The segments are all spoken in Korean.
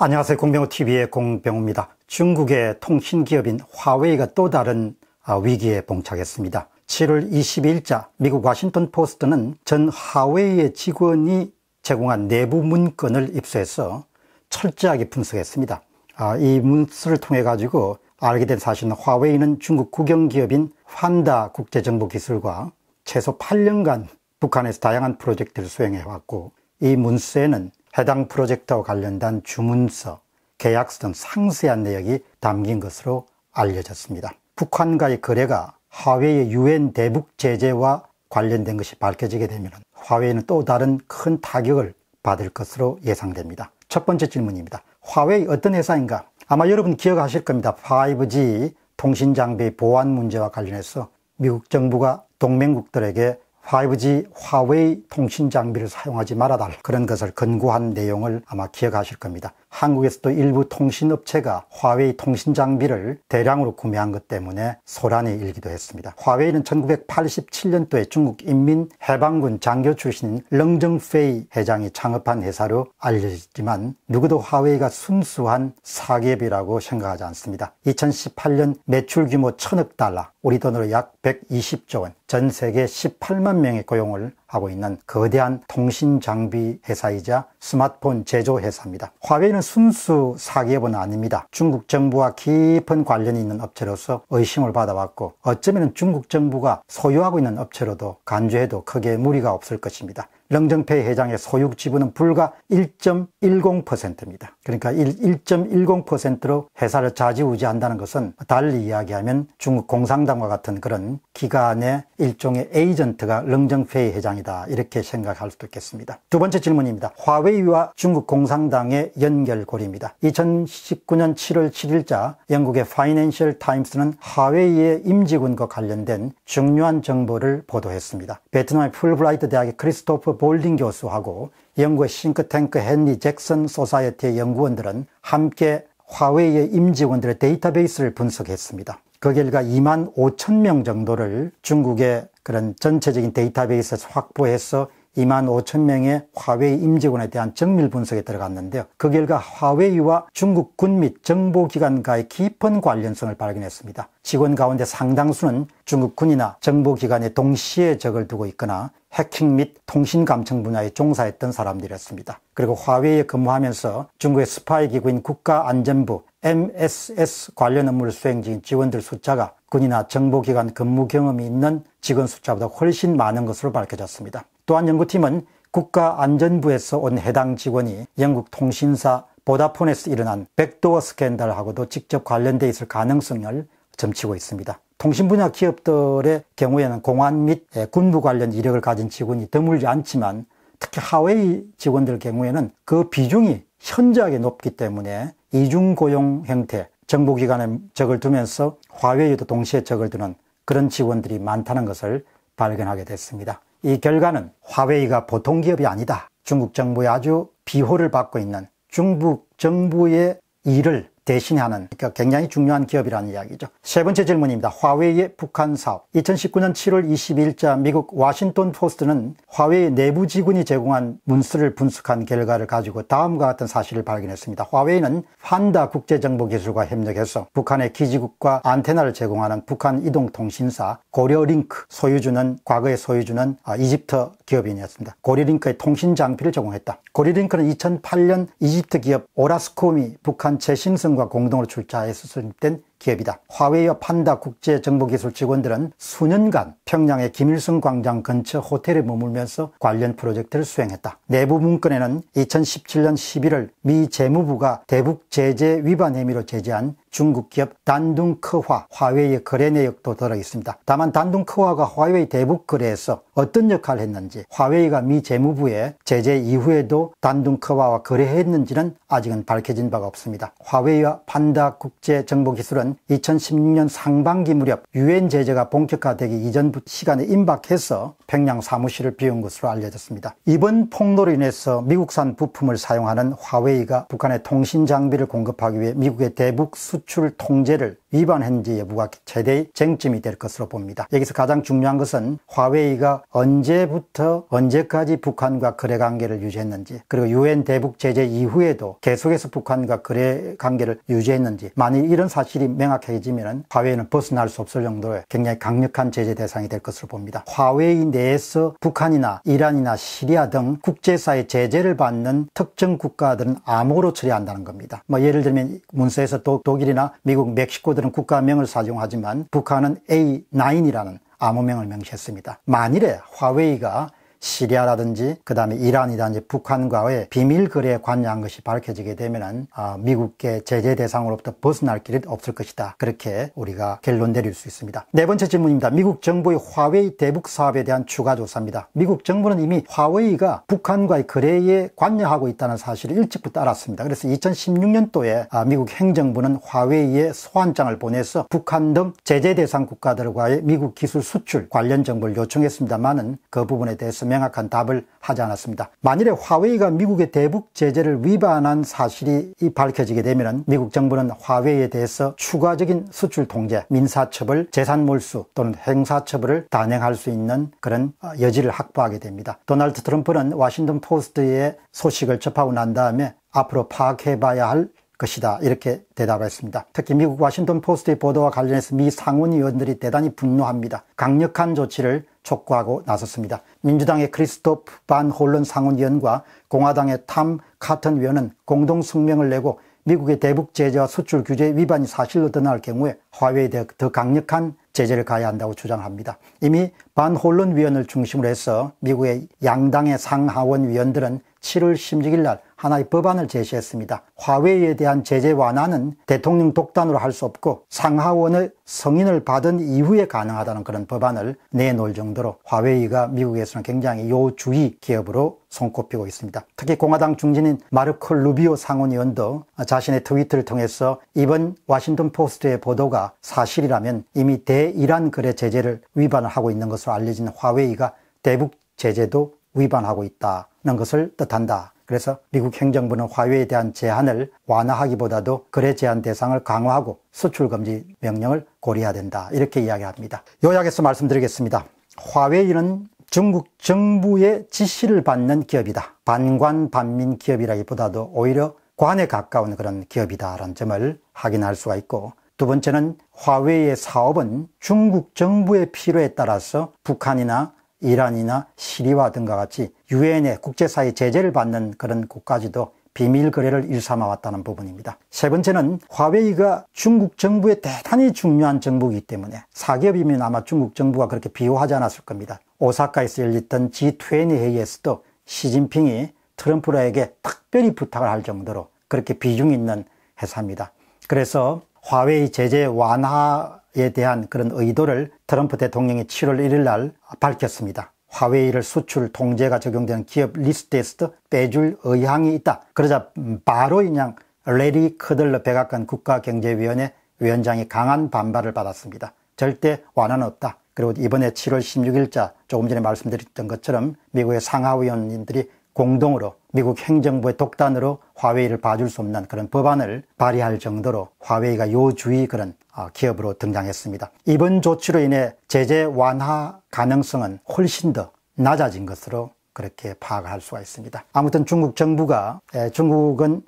안녕하세요. 공병호 TV의 공병호입니다. 중국의 통신 기업인 화웨이가 또 다른 아, 위기에 봉착했습니다. 7월 22일자 미국 워싱턴 포스트는 전 화웨이의 직원이 제공한 내부 문건을 입수해서 철저하게 분석했습니다. 아, 이 문서를 통해 가지고 알게 된 사실은 화웨이는 중국 국영 기업인 환다 국제정보기술과 최소 8년간 북한에서 다양한 프로젝트를 수행해 왔고 이 문서에는 해당 프로젝트와 관련된 주문서, 계약서 등 상세한 내역이 담긴 것으로 알려졌습니다. 북한과의 거래가 화웨이의 유엔 대북 제재와 관련된 것이 밝혀지게 되면 화웨이는 또 다른 큰 타격을 받을 것으로 예상됩니다. 첫 번째 질문입니다. 화웨이 어떤 회사인가? 아마 여러분 기억하실 겁니다. 5G 통신 장비 보안 문제와 관련해서 미국 정부가 동맹국들에게 5G 화웨이 통신 장비를 사용하지 말아달 그런 것을 권고한 내용을 아마 기억하실 겁니다. 한국에서도 일부 통신업체가 화웨이 통신 장비를 대량으로 구매한 것 때문에 소란에 일기도 했습니다. 화웨이는 1987년도에 중국 인민해방군 장교 출신인 렁정페이 회장이 창업한 회사로 알려졌지만 누구도 화웨이가 순수한 사기업이라고 생각하지 않습니다. 2018년 매출 규모 1000억 달러, 우리 돈으로 약 120조 원, 전 세계 18만 명의 고용을 하고 있는 거대한 통신 장비 회사이자 스마트폰 제조 회사입니다. 화웨이는 순수 사기업은 아닙니다. 중국 정부와 깊은 관련이 있는 업체로서 의심을 받아왔고 어쩌면 중국 정부가 소유하고 있는 업체로도 간주해도 크게 무리가 없을 것입니다. 령정페이 회장의 소유 지분은 불과 1.10%입니다. 그러니까 1.10%로 회사를 좌지우지한다는 것은 달리 이야기하면 중국 공산당과 같은 그런 기관의 일종의 에이전트가 령정페이 회장이다 이렇게 생각할 수도 있겠습니다. 두 번째 질문입니다. 화웨이와 중국 공산당의 연결고리입니다. 2019년 7월 7일자 영국의 파이낸셜 타임스는 화웨이의 임직원과 관련된 중요한 정보를 보도했습니다. 베트남의 풀브라이트 대학의 크리스토퍼 볼딩 교수하고 영국의 싱크탱크 헨리 잭슨 소사이어티의 연구원들은 함께 화웨이의 임직원들의 데이터베이스를 분석했습니다. 그 결과 2만 5천 명 정도를 중국의 그런 전체적인 데이터베이스에서 확보해서 2만 5천 명의 화웨이 임직원에 대한 정밀 분석에 들어갔는데요. 그 결과 화웨이와 중국군 및 정보기관과의 깊은 관련성을 발견했습니다. 직원 가운데 상당수는 중국군이나 정보기관에 동시에 적을 두고 있거나 해킹 및 통신 감청 분야에 종사했던 사람들이었습니다. 그리고 화웨이에 근무하면서 중국의 스파이 기구인 국가안전부 MSS 관련 업무를 수행 중인 직원들 숫자가 군이나 정보기관 근무 경험이 있는 직원 숫자보다 훨씬 많은 것으로 밝혀졌습니다. 또한 연구팀은 국가안전부에서 온 해당 직원이 영국 통신사 보다폰에서 일어난 백도어 스캔들하고도 직접 관련돼 있을 가능성을 점치고 있습니다. 통신 분야 기업들의 경우에는 공안 및 군부 관련 이력을 가진 직원이 드물지 않지만 특히 하웨이 직원들 경우에는 그 비중이 현저하게 높기 때문에 이중 고용 형태, 정보기관에 적을 두면서 화웨이도 동시에 적을 두는 그런 직원들이 많다는 것을 발견하게 됐습니다. 이 결과는 화웨이가 보통 기업이 아니다. 중국 정부의 아주 비호를 받고 있는 중국 정부의 일을 대신하는 그러니까 굉장히 중요한 기업이라는 이야기죠. 세 번째 질문입니다. 화웨이의 북한 사업 2019년 7월 2 1일자 미국 워싱턴 포스트는 화웨이 내부 직원이 제공한 문서를 분석한 결과를 가지고 다음과 같은 사실을 발견했습니다. 화웨이는 환다 국제정보기술과 협력해서 북한의 기지국과 안테나를 제공하는 북한 이동통신사 고려링크 소유주는 과거의 소유주는 아, 이집트 기업인이었습니다. 고려링크의 통신 장비를 제공했다. 고려링크는 2008년 이집트 기업 오라스콤이 북한 최신성 공동으로 출자해서 수립된 기업이다. 화웨이와 판다 국제 정보기술 직원들은 수년간 평양의 김일성 광장 근처 호텔에 머물면서 관련 프로젝트를 수행했다. 내부 문건에는 2017년 11월 미 재무부가 대북 제재 위반 혐의로 제재한 중국 기업 단둥크화 화웨이의 거래 내역도 들어 있습니다. 다만 단둥크화가 화웨이 대북 거래에서 어떤 역할을 했는지 화웨이가 미 재무부에 제재 이후에도 단둥크화와 거래했는지는 아직은 밝혀진 바가 없습니다. 화웨이와 판다 국제 정보기술은 또한 2016년 상반기 무렵 유엔 제재가 본격화되기 이전 시간에 임박해서 평양 사무실을 비운 것으로 알려졌습니다. 이번 폭로로 인해서 미국산 부품을 사용하는 화웨이가 북한의 통신 장비를 공급하기 위해 미국의 대북 수출 통제를 위반했는지 여부가 최대의 쟁점이 될 것으로 봅니다. 여기서 가장 중요한 것은 화웨이가 언제부터 언제까지 북한과 거래 관계를 유지했는지 그리고 유엔 대북 제재 이후에도 계속해서 북한과 거래 관계를 유지했는지 만일 이런 사실이 명확해지면 화웨이는 벗어날 수 없을 정도의 굉장히 강력한 제재 대상이 될 것으로 봅니다. 화웨이 내에서 북한이나 이란이나 시리아 등 국제사회 제재를 받는 특정 국가들은 암호로 처리한다는 겁니다. 뭐 예를 들면 문서에서 독, 독일이나 미국, 멕시코 들은 국가명을 사용하지만 북한은 A9이라는 암호명을 명시했습니다. 만일에 화웨이가 시리아라든지 그 다음에 이란이라든지 북한과의 비밀 거래에 관여한 것이 밝혀지게 되면은 아, 미국의 제재 대상으로부터 벗어날 길이 없을 것이다. 그렇게 우리가 결론 내릴 수 있습니다. 네 번째 질문입니다. 미국 정부의 화웨이 대북 사업에 대한 추가 조사입니다. 미국 정부는 이미 화웨이가 북한과의 거래에 관여하고 있다는 사실을 일찍부터 알았습니다. 그래서 2016년도에 아, 미국 행정부는 화웨이에 소환장을 보내서 북한 등 제재 대상 국가들과의 미국 기술 수출 관련 정보를 요청했습니다만은 그 부분에 대해서 명확한 답을 하지 않았습니다. 만일에 화웨이가 미국의 대북 제재를 위반한 사실이 밝혀지게 되면 미국 정부는 화웨이에 대해서 추가적인 수출 통제, 민사처벌, 재산 몰수 또는 행사처벌을 단행할 수 있는 그런 어, 여지를 확보하게 됩니다. 도널드 트럼프는 워싱턴 포스트의 소식을 접하고 난 다음에 앞으로 파악해봐야 할 것이다. 이렇게 대답했습니다. 특히 미국 워싱턴 포스트의 보도와 관련해서 미 상원의원들이 대단히 분노합니다. 강력한 조치를 촉구하고 나섰습니다. 민주당의 크리스토프 반 홀런 상원의원과 공화당의 탐 카튼 위원은 공동 성명을 내고 미국의 대북 제재와 수출 규제 위반이 사실로 드러날 경우에 화웨이에 대해 더 강력한 제재를 가야 한다고 주장합니다. 이미 반 홀런 위원을 중심으로 해서 미국의 양당의 상하원 위원들은 7월 16일 날 하나의 법안을 제시했습니다. 화웨이에 대한 제재 완화는 대통령 독단으로 할 수 없고 상하원의 성인을 받은 이후에 가능하다는 그런 법안을 내놓을 정도로 화웨이가 미국에서는 굉장히 요주의 기업으로 손꼽히고 있습니다. 특히 공화당 중진인 마르코 루비오 상원의원도 자신의 트위터를 통해서 이번 와싱턴 포스트의 보도가 사실이라면 이미 대이란 글의 제재를 위반 하고 있는 것으로 알려진 화웨이가 대북 제재도 위반하고 있다는 것을 뜻한다. 그래서 미국 행정부는 화웨이에 대한 제한을 완화하기보다도 거래 제한 대상을 강화하고 수출 금지 명령을 고려해야 된다 이렇게 이야기합니다. 요약해서 말씀드리겠습니다. 화웨이는 중국 정부의 지시를 받는 기업이다. 반관 반민 기업이라기보다도 오히려 관에 가까운 그런 기업이다라는 점을 확인할 수가 있고 두 번째는 화웨이의 사업은 중국 정부의 필요에 따라서 북한이나 이란이나 시리와 등과 같이 유엔의 국제사회 제재를 받는 그런 국가지도 비밀 거래를 일삼아 왔다는 부분입니다. 세 번째는 화웨이가 중국 정부의 대단히 중요한 정부이기 때문에 사기업이면 아마 중국 정부가 그렇게 비호하지 않았을 겁니다. 오사카에서 열렸던 G20 회의에서도 시진핑이 트럼프라에게 특별히 부탁을 할 정도로 그렇게 비중 있는 회사입니다. 그래서 화웨이 제재 완화 에 대한 그런 의도를 트럼프 대통령이 7월 1일 날 밝혔습니다. 화웨이를 수출 통제가 적용되는 기업 리스트에서 빼줄 의향이 있다. 그러자 바로 인양 레리 크들러 백악관 국가경제위원회 위원장이 강한 반발을 받았습니다. 절대 완화는 없다. 그리고 이번에 7월 16일자 조금 전에 말씀드렸던 것처럼 미국의 상하위원님들이 공동으로 미국 행정부의 독단으로 화웨이를 봐줄 수 없는 그런 법안을 발의할 정도로 화웨이가 요주의 그런 어, 기업으로 등장했습니다. 이번 조치로 인해 제재 완화 가능성은 훨씬 더 낮아진 것으로 그렇게 파악할 수가 있습니다. 아무튼 중국 정부가 예, 중국은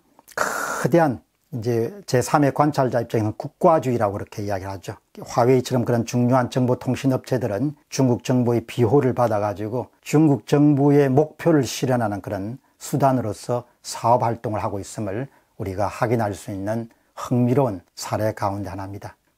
거대한 이제 제3의 관찰자 입장에서는 국가주의라고 그렇게 이야기를 하죠. 화웨이처럼 그런 중요한 정보통신업체들은 중국 정부의 비호를 받아가지고 중국 정부의 목표를 실현하는 그런 수단으로서 사업 활동을 하고 있음을 우리가 확인할 수 있는 흥미로운 사례 가운데 하나입니다.